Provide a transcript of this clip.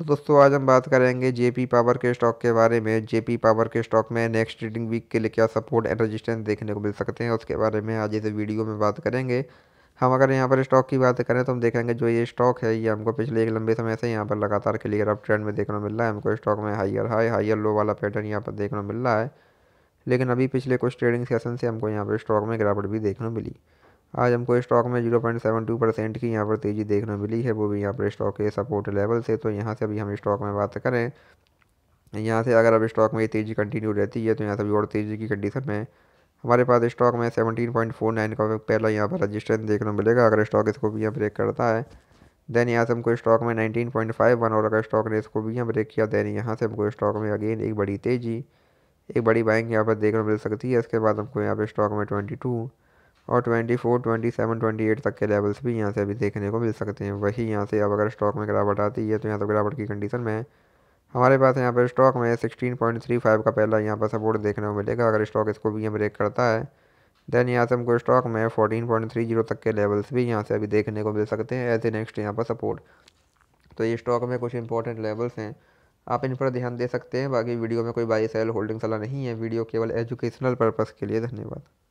तो दोस्तों आज हम बात करेंगे जेपी पावर के स्टॉक के बारे में जेपी पावर के स्टॉक में नेक्स्ट ट्रेडिंग वीक के लिए क्या सपोर्ट एंड रेजिस्टेंस देखने को मिल सकते हैं उसके बारे में आज इस वीडियो में बात करेंगे हम अगर यहाँ पर स्टॉक की बात करें तो हम देखेंगे जो ये स्टॉक है ये हमको पिछले एक लंबे समय से यहाँ पर लगातार क्लियर अप ट्रेंड में देखने को मिल रहा है हमको स्टॉक में हाइयर हाई हाइयर लो वाला पैटर्न यहाँ पर देखने को मिल रहा है लेकिन अभी पिछले कुछ ट्रेडिंग सेशन से हमको यहाँ पर स्टॉक में गिरावट भी देखने को मिली आज हमको स्टॉक में zero point seven two percent की यहाँ पर तेज़ी देखने मिली है वो भी यहाँ पर स्टॉक के सपोर्ट लेवल से तो यहाँ से अभी हम स्टॉक में बात करें यहाँ से अगर अब स्टॉक में ये तेज़ी कंटिन्यू रहती है तो यहाँ से अभी और तेज़ी की कंडीशन में हमारे पास स्टॉक में सेवनटीन पॉइंट फोर नाइन का पहला यहाँ पर रजिस्ट्रेंस देखने मिलेगा अगर स्टॉक इसको भी यहाँ ब्रेक करता है देन यहाँ से हमको स्टॉक में नाइनटीन पॉइंट फाइव वन और अगर स्टॉक ने इसको भी यहाँ ब्रेक किया दैन यहाँ से हमको स्टॉक में अगेन एक बड़ी तेज़ी एक बड़ी बाइंग यहाँ पर देखने मिल सकती है इसके बाद हमको यहाँ पर स्टॉक में ट्वेंटी टू और 24, 27, 28 तक के लेवल्स भी यहाँ से अभी देखने को मिल सकते हैं वही यहाँ से अब अगर स्टॉक में गिरावट आती है तो यहाँ तो गिरावट की कंडीशन में हमारे पास यहाँ पर स्टॉक में 16.35 का पहला यहाँ पर सपोर्ट देखने को मिलेगा अगर स्टॉक इसको भी यहाँ ब्रेक करता है देन यहाँ से हमको स्टॉक में जीरो तक के लेवल्स भी यहाँ से अभी देखने को मिल सकते हैं एज ए नेक्स्ट यहाँ पर सपोर्ट तो ये स्टॉक में कुछ इंपॉर्टेंट लेवल्स हैं आप इन पर ध्यान दे सकते हैं बाकी वीडियो में कोई बाई सेल होल्डिंग सलाह नहीं है वीडियो केवल एजुकेशनल पर्पज़ के लिए धन्यवाद